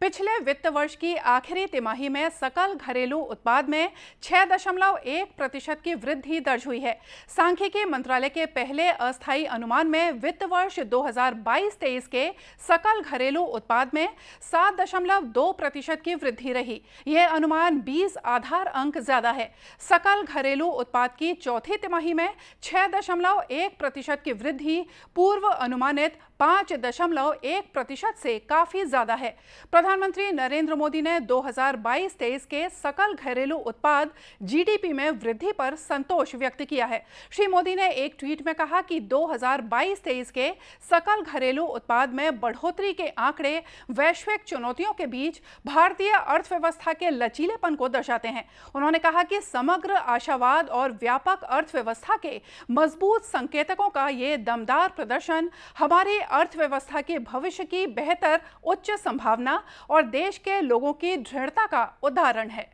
पिछले वित्त वर्ष की आखिरी तिमाही में सकल घरेलू उत्पाद में 6.1 प्रतिशत की वृद्धि दर्ज हुई है सांख्यिकी मंत्रालय के पहले अस्थायी अनुमान में वित्त वर्ष 2022-23 के सकल घरेलू उत्पाद में 7.2 प्रतिशत की वृद्धि रही यह अनुमान 20 आधार अंक ज्यादा है सकल घरेलू उत्पाद की चौथी तिमाही में एक प्रतिशत की वृद्धि पूर्व अनुमानित एक प्रतिशत से काफी ज्यादा है प्रधानमंत्री नरेंद्र मोदी ने 2022-23 के सकल घरेलू उत्पाद जीडीपी में वृद्धि पर संतोष व्यक्त किया है श्री मोदी ने एक ट्वीट में कहा कि 2022-23 के सकल घरेलू उत्पाद में बढ़ोतरी के आंकड़े वैश्विक चुनौतियों के बीच भारतीय अर्थव्यवस्था के लचीलेपन को दर्शाते हैं उन्होंने कहा कि समग्र आशावाद और व्यापक अर्थव्यवस्था के मजबूत संकेतकों का ये दमदार प्रदर्शन हमारी अर्थव्यवस्था के भविष्य की बेहतर उच्च संभावना और देश के लोगों की दृढ़ता का उदाहरण है